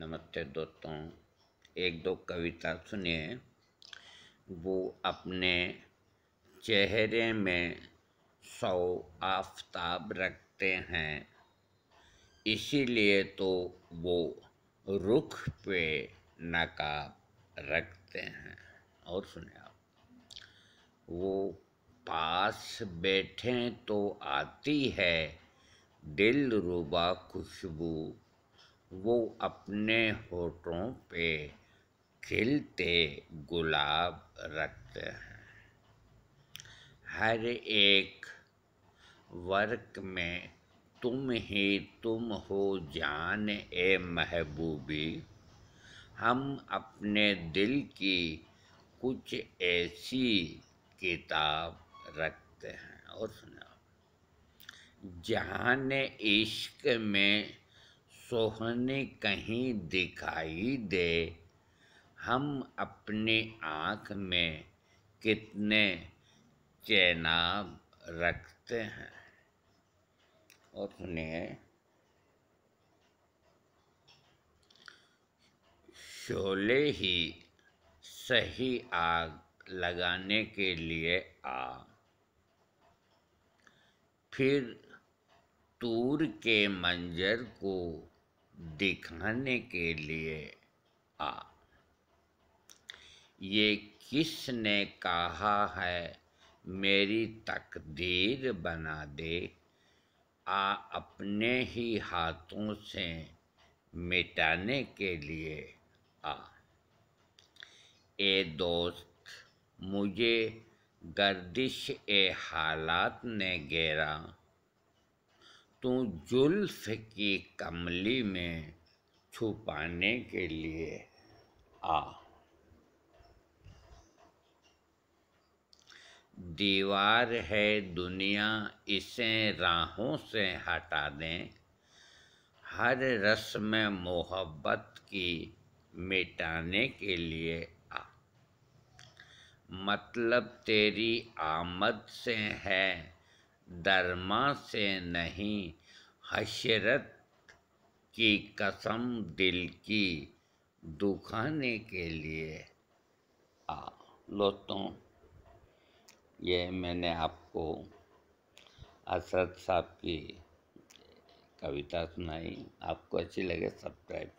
नमस्ते दोस्तों एक दो कविता सुनिए वो अपने चेहरे में सौ आफताब रखते हैं इसीलिए तो वो रुख पे नकाब रखते हैं और सुने आप वो पास बैठे तो आती है दिल रुबा खुशबू वो अपने होठों पे खिलते गुलाब रखते हैं हर एक वर्क में तुम ही तुम हो जान ए महबूबी हम अपने दिल की कुछ ऐसी किताब रखते हैं और सुना जहाँ इश्क में सोहने कहीं दिखाई दे हम अपने आँख में कितने चैनाब रखते हैं और उन्हें शोले ही सही आग लगाने के लिए आ फिर तूर के मंजर को दिखाने के लिए आ ये किसने कहा है मेरी तकदीर बना दे आ अपने ही हाथों से मिटाने के लिए आ ए दोस्त मुझे गर्दिश ए हालात ने घेरा तू जुल्फ़ की कमली में छुपाने के लिए आ दीवार है दुनिया इसे राहों से हटा दें हर रस्म मोहब्बत की मिटाने के लिए आ मतलब तेरी आमद से है धर्मा से नहीं हशरत की कसम दिल की दुखाने के लिए आ दोस्तों ये मैंने आपको असद साहब की कविता सुनाई आपको अच्छी लगे सब्सक्राइब